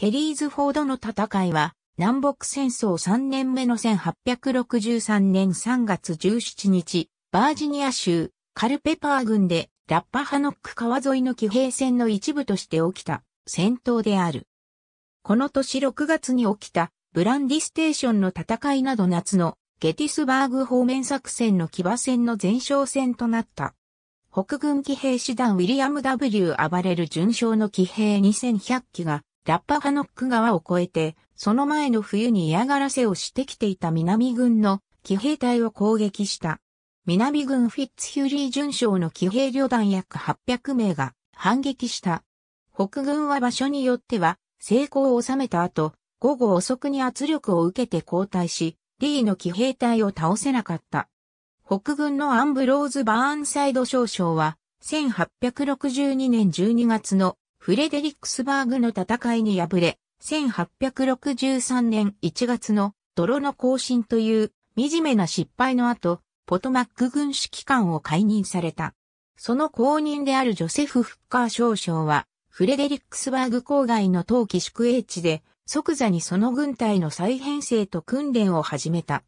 ケリーズフォードの戦いは、南北戦争3年目の1863年3月17日、バージニア州、カルペパー郡で、ラッパハノック川沿いの騎兵戦の一部として起きた戦闘である。この年6月に起きたブランディステーションの戦いなど夏のゲティスバーグ方面作戦の騎馬戦の前哨戦となった。北軍騎兵師団ウィリアム・ W・ 暴れる巡将の騎兵2100機がラッパハノック川を越えて、その前の冬に嫌がらせをしてきていた南軍の騎兵隊を攻撃した。南軍フィッツヒューリー巡将の騎兵旅団約800名が反撃した。北軍は場所によっては成功を収めた後、午後遅くに圧力を受けて後退し、リーの騎兵隊を倒せなかった。北軍のアンブローズ・バーンサイド少将は、1862年12月のフレデリックスバーグの戦いに敗れ、1863年1月の泥の行進という惨めな失敗の後、ポトマック軍指揮官を解任された。その後任であるジョセフ・フッカー少将は、フレデリックスバーグ郊外の冬季宿営地で、即座にその軍隊の再編成と訓練を始めた。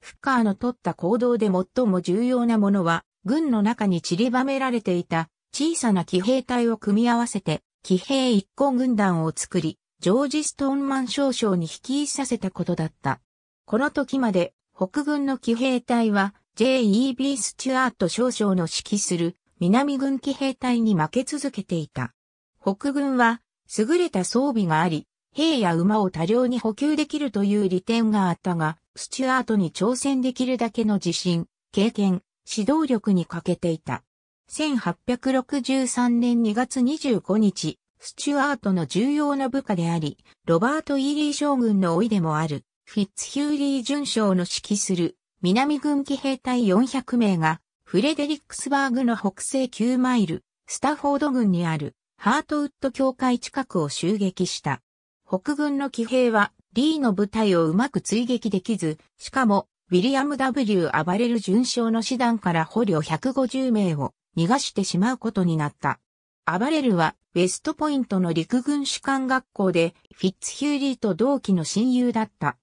フッカーの取った行動で最も重要なものは、軍の中に散りばめられていた小さな騎兵隊を組み合わせて騎兵一個軍団を作り、ジョージ・ストーンマン少将に率いさせたことだった。この時まで、北軍の騎兵隊は、J.E.B. スチュアート少将の指揮する南軍騎兵隊に負け続けていた。北軍は優れた装備があり、兵や馬を多量に補給できるという利点があったが、スチュアートに挑戦できるだけの自信、経験、指導力に欠けていた。1863年2月25日、スチュアートの重要な部下であり、ロバート・イーリー将軍の老いでもある、フィッツヒューリー巡将の指揮する、南軍機兵隊400名が、フレデリックスバーグの北西9マイル、スタフォード軍にある、ハートウッド教会近くを襲撃した。北軍の騎兵は、リーの部隊をうまく追撃できず、しかも、ウィリアム・ W・ アバレル准将の師団から捕虜150名を逃がしてしまうことになった。アバレルはウェストポイントの陸軍士官学校でフィッツヒューリーと同期の親友だった。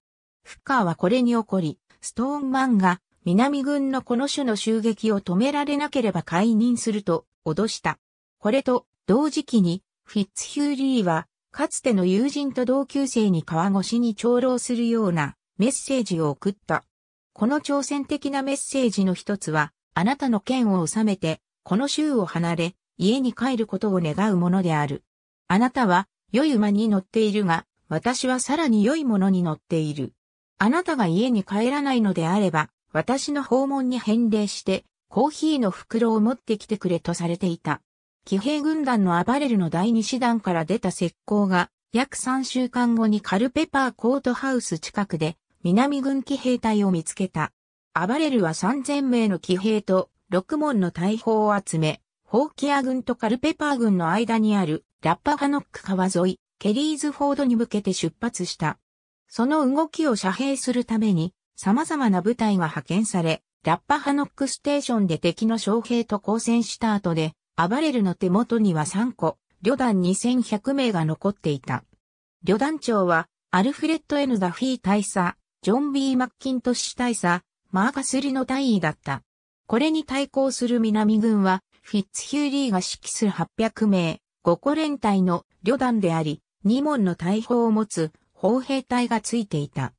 フッカーはこれに怒り、ストーンマンが南軍のこの種の襲撃を止められなければ解任すると脅した。これと同時期にフィッツヒューリーはかつての友人と同級生に川越しに長老するようなメッセージを送った。この挑戦的なメッセージの一つは、あなたの剣を収めてこの州を離れ、家に帰ることを願うものである。あなたは、良い馬に乗っているが、私はさらに良いものに乗っている。あなたが家に帰らないのであれば、私の訪問に返礼して、コーヒーの袋を持ってきてくれとされていた。騎兵軍団のアバレルの第二師団から出た石膏が、約3週間後にカルペパーコートハウス近くで、南軍騎兵隊を見つけた。アバレルは3000名の騎兵と六門の大砲を集め、ホーキア軍とカルペパー軍の間にあるラッパハノック川沿い、ケリーズフォードに向けて出発した。その動きを遮蔽するために、様々な部隊が派遣され、ラッパハノックステーションで敵の将兵と交戦した後で、暴れるの手元には3個、旅団2100名が残っていた。旅団長は、アルフレッド・エヌ・ダフィー大佐、ジョン・ビー・マッキントッシュ大佐、マーカスリの大尉だった。これに対抗する南軍は、フィッツヒューリーが指揮する800名、5個連隊の旅団であり、2門の大砲を持つ砲兵隊がついていた。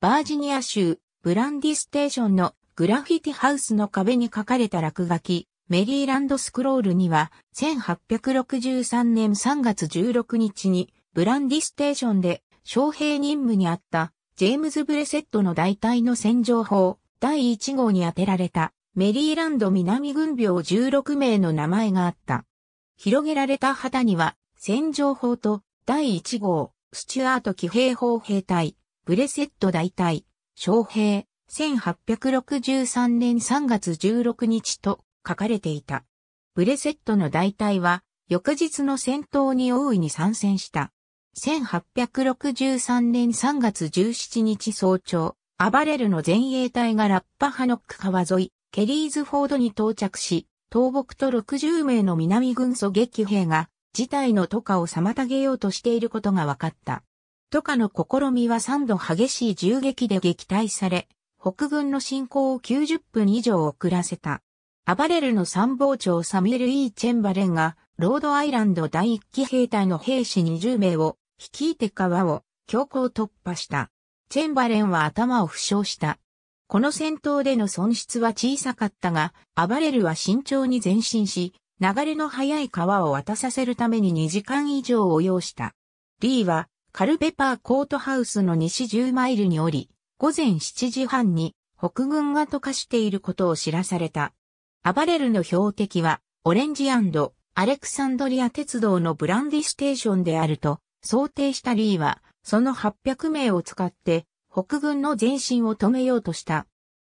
バージニア州、ブランディステーションのグラフィティハウスの壁に書かれた落書き、メリーランドスクロールには、1863年3月16日に、ブランディステーションで、将兵任務にあった、ジェームズ・ブレセットの大隊の戦場砲、第1号に当てられた、メリーランド南軍病16名の名前があった。広げられた旗には、戦場砲と第1号、スチュアート騎兵砲兵隊、ブレセット大隊、将兵、1863年3月16日と書かれていた。ブレセットの大隊は、翌日の戦闘に大いに参戦した。1863年3月17日早朝、アバレルの前衛隊がラッパハノック川沿い、ケリーズフォードに到着し、東北と60名の南軍狙撃兵が、事態の渡河を妨げようとしていることが分かった。渡河の試みは3度激しい銃撃で撃退され、北軍の進行を90分以上遅らせた。アバレルの参謀長サミュエル・イー・チェンバレンが、ロードアイランド第1期兵隊の兵士20名を、率いて川を、強行突破した。チェンバレンは頭を負傷した。この戦闘での損失は小さかったが、アバレルは慎重に前進し、流れの速い川を渡させるために2時間以上を要した。リーは、カルペパーコートハウスの西10マイルにおり、午前7時半に北軍が溶かしていることを知らされた。アバレルの標的は、オレンジアレクサンドリア鉄道のブランディステーションであると、想定したリーは、その800名を使って、北軍の前進を止めようとした。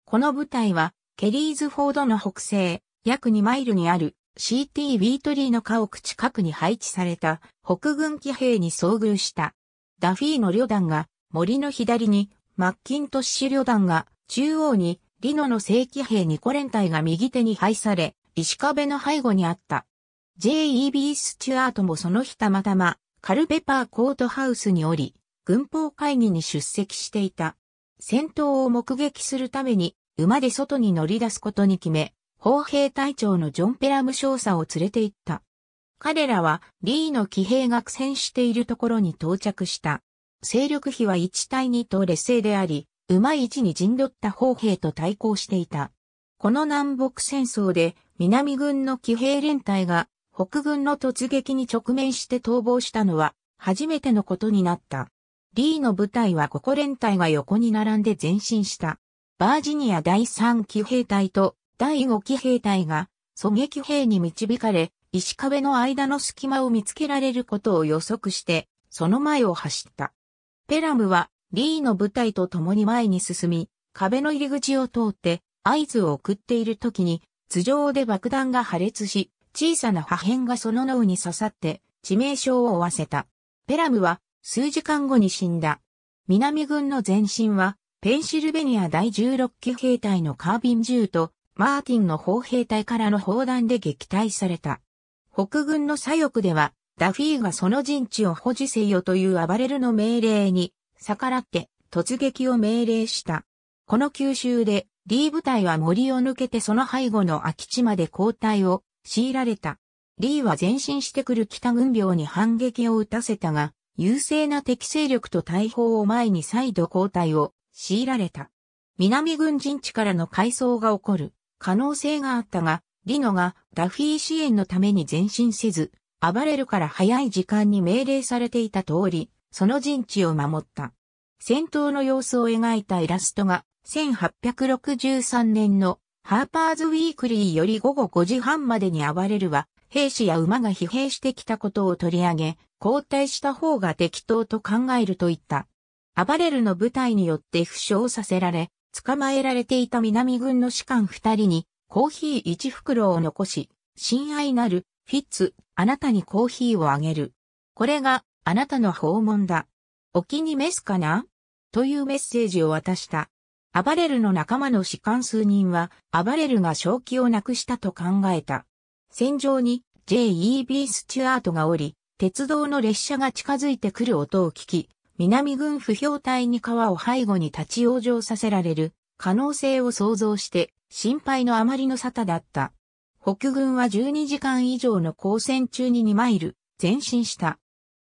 この部隊は、ケリーズフォードの北西、約2マイルにある CT ビートリーの家屋近くに配置された北軍騎兵に遭遇した。ダフィーの旅団が森の左に、マッキントッシュ旅団が中央に、リノの正規兵ニコ連隊が右手に配され、石壁の背後にあった。J.E.B. スチュアートもその日たまたま、カルペパーコートハウスにおり、軍法会議に出席していた。戦闘を目撃するために馬で外に乗り出すことに決め、砲兵隊長のジョン・ペラム少佐を連れて行った。彼らはリーの騎兵が苦戦しているところに到着した。勢力比は1対2と劣勢であり、馬1に陣取った砲兵と対抗していた。この南北戦争で南軍の騎兵連隊が北軍の突撃に直面して逃亡したのは初めてのことになった。リーの部隊はここ連隊が横に並んで前進した。バージニア第3騎兵隊と第5騎兵隊が狙撃兵に導かれ、石壁の間の隙間を見つけられることを予測して、その前を走った。ペラムはリーの部隊と共に前に進み、壁の入り口を通って合図を送っている時に、頭上で爆弾が破裂し、小さな破片がその脳に刺さって致命傷を負わせた。ペラムは数時間後に死んだ。南軍の前身は、ペンシルベニア第16期兵隊のカービン銃と、マーティンの砲兵隊からの砲弾で撃退された。北軍の左翼では、ダフィーがその陣地を保持せよという暴れるの命令に、逆らって突撃を命令した。この急襲で、リー部隊は森を抜けてその背後の空き地まで後退を強いられた。リーは前進してくる北軍病に反撃を打たせたが、優勢な敵勢力と大砲を前に再度交代を強いられた。南軍陣地からの回送が起こる可能性があったが、リノがダフィー支援のために前進せず、暴れるから早い時間に命令されていた通り、その陣地を守った。戦闘の様子を描いたイラストが、1863年のハーパーズウィークリーより午後5時半までに暴れるは、兵士や馬が疲弊してきたことを取り上げ、交代した方が適当と考えると言った。アバレルの部隊によって負傷させられ、捕まえられていた南軍の士官二人にコーヒー一袋を残し、親愛なるフィッツ、あなたにコーヒーをあげる。これがあなたの訪問だ。お気に召すかなというメッセージを渡した。アバレルの仲間の士官数人は、アバレルが正気をなくしたと考えた。戦場に J.E.B. スチュアートがおり、鉄道の列車が近づいてくる音を聞き、南軍不評隊に川を背後に立ち往生させられる可能性を想像して心配のあまりの沙汰だった。北軍は12時間以上の交戦中に2マイル前進した。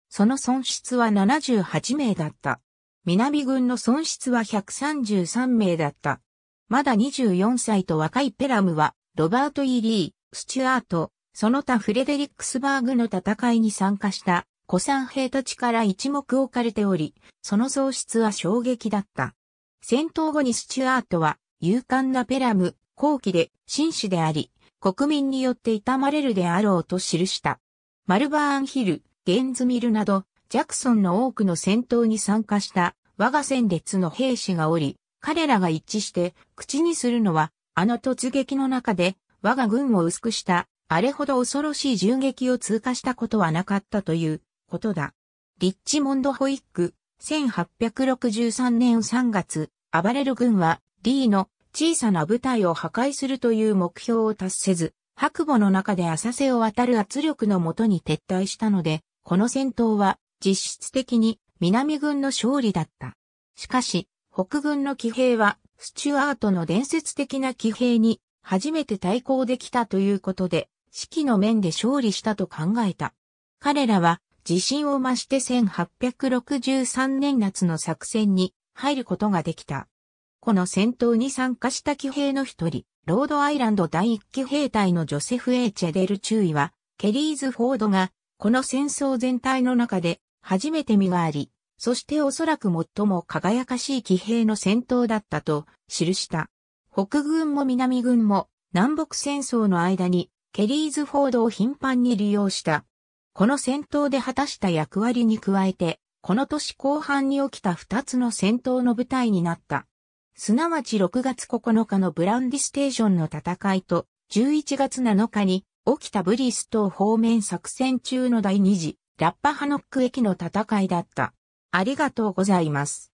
その損失は78名だった。南軍の損失は133名だった。まだ24歳と若いペラムは、ロバート・イリー、スチュアート、その他フレデリックスバーグの戦いに参加した古参兵たちから一目置かれており、その喪失は衝撃だった。戦闘後にスチュアートは勇敢なペラム、後期で紳士であり、国民によって痛まれるであろうと記した。マルバーンヒル、ゲンズミルなど、ジャクソンの多くの戦闘に参加した我が戦列の兵士がおり、彼らが一致して口にするのは、あの突撃の中で我が軍を薄くしたあれほど恐ろしい銃撃を通過したことはなかったということだ。リッチモンド・ホイック、1863年3月、暴れる軍は、D の小さな部隊を破壊するという目標を達せず、白母の中で浅瀬を渡る圧力のもとに撤退したので、この戦闘は実質的に南軍の勝利だった。しかし、北軍の騎兵はスチュアートの伝説的な騎兵に初めて対抗できたということで、指揮の面で勝利したと考えた。彼らは自信を増して1863年夏の作戦に入ることができた。この戦闘に参加した騎兵の一人、ロードアイランド第一騎兵隊のジョセフ・エーチェデル中尉は、ケリーズ・フォードが、この戦争全体の中で初めて身があり、そしておそらく最も輝かしい騎兵の戦闘だったと記した。北軍も南軍も南北戦争の間にケリーズフォードを頻繁に利用した。この戦闘で果たした役割に加えて、この年後半に起きた二つの戦闘の舞台になった。すなわち6月9日のブランディステーションの戦いと、11月7日に起きたブリス島方面作戦中の第2次、ラッパハノック駅の戦いだった。ありがとうございます。